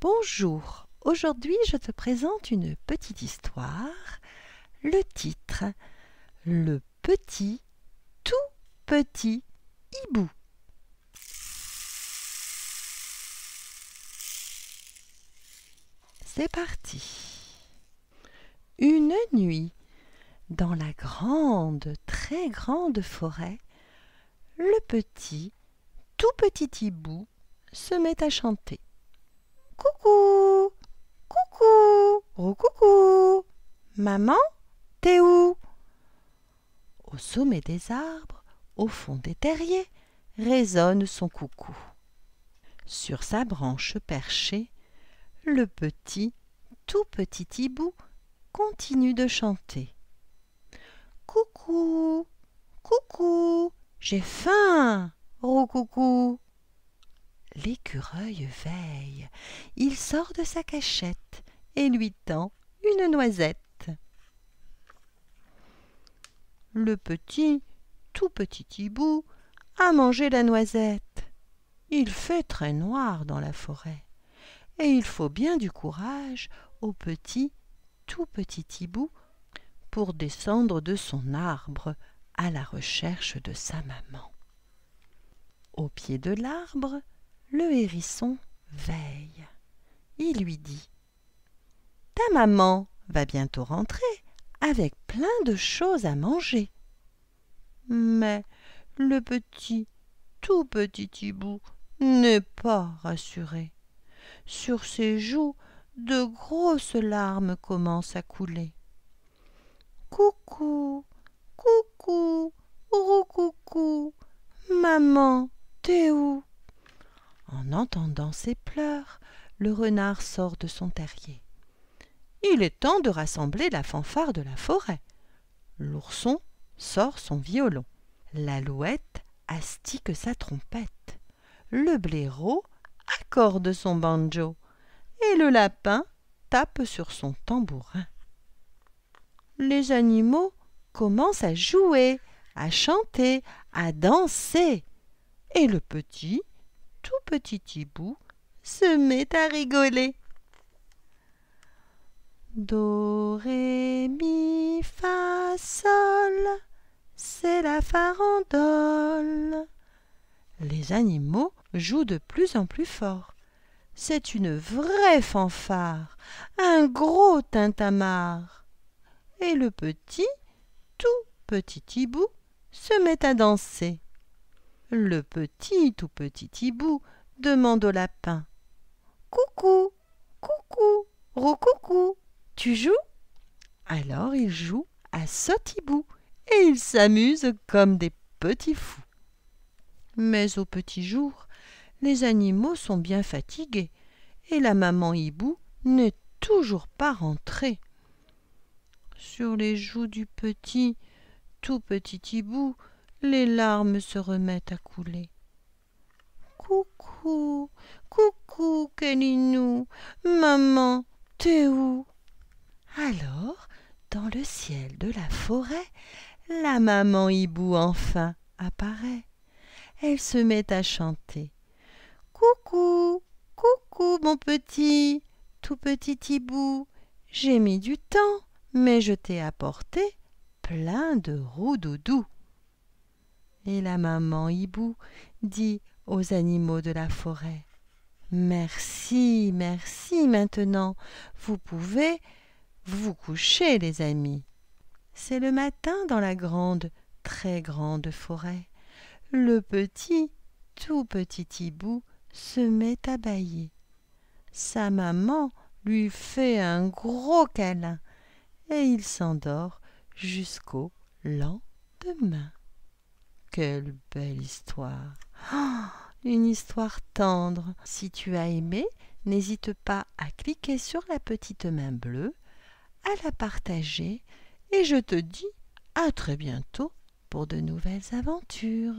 Bonjour, aujourd'hui je te présente une petite histoire. Le titre Le petit, tout petit hibou. C'est parti. Une nuit, dans la grande, très grande forêt, le petit, tout petit hibou se met à chanter. Coucou Coucou oh, coucou, Maman, t'es où Au sommet des arbres, au fond des terriers, résonne son coucou. Sur sa branche perchée, le petit, tout petit hibou continue de chanter. Coucou, coucou, j'ai faim, roucoucou l'écureuil veille. Il sort de sa cachette et lui tend une noisette. Le petit, tout petit hibou, a mangé la noisette. Il fait très noir dans la forêt, et il faut bien du courage au petit, tout petit hibou pour descendre de son arbre à la recherche de sa maman. Au pied de l'arbre, le hérisson veille. Il lui dit Ta maman va bientôt rentrer avec plein de choses à manger. Mais le petit, tout petit hibou n'est pas rassuré. Sur ses joues, de grosses larmes commencent à couler. Coucou, coucou, roucoucou, maman, t'es où en entendant ses pleurs, le renard sort de son terrier. Il est temps de rassembler la fanfare de la forêt. L'ourson sort son violon. L'alouette astique sa trompette. Le blaireau accorde son banjo. Et le lapin tape sur son tambourin. Les animaux commencent à jouer, à chanter, à danser. Et le petit petit hibou se met à rigoler. Do, ré, mi, fa, sol, c'est la farandole. Les animaux jouent de plus en plus fort. C'est une vraie fanfare, un gros tintamarre. Et le petit, tout petit hibou, se met à danser. Le petit tout petit hibou demande au lapin. Coucou, coucou, roucoucou, tu joues Alors il joue à sautibou et ils s'amusent comme des petits fous. Mais au petit jour, les animaux sont bien fatigués et la maman hibou n'est toujours pas rentrée. Sur les joues du petit, tout petit hibou, les larmes se remettent à couler. Coucou, coucou, Keninou, maman, t'es où Alors, dans le ciel de la forêt, la maman hibou enfin apparaît. Elle se met à chanter. Coucou, coucou, mon petit, tout petit hibou, j'ai mis du temps, mais je t'ai apporté plein de roux doudous. Et la maman hibou dit aux animaux de la forêt. Merci, merci maintenant. Vous pouvez vous coucher, les amis. C'est le matin dans la grande, très grande forêt. Le petit, tout petit hibou se met à bâiller. Sa maman lui fait un gros câlin et il s'endort jusqu'au lendemain. Quelle belle histoire Oh, une histoire tendre. Si tu as aimé, n'hésite pas à cliquer sur la petite main bleue, à la partager et je te dis à très bientôt pour de nouvelles aventures.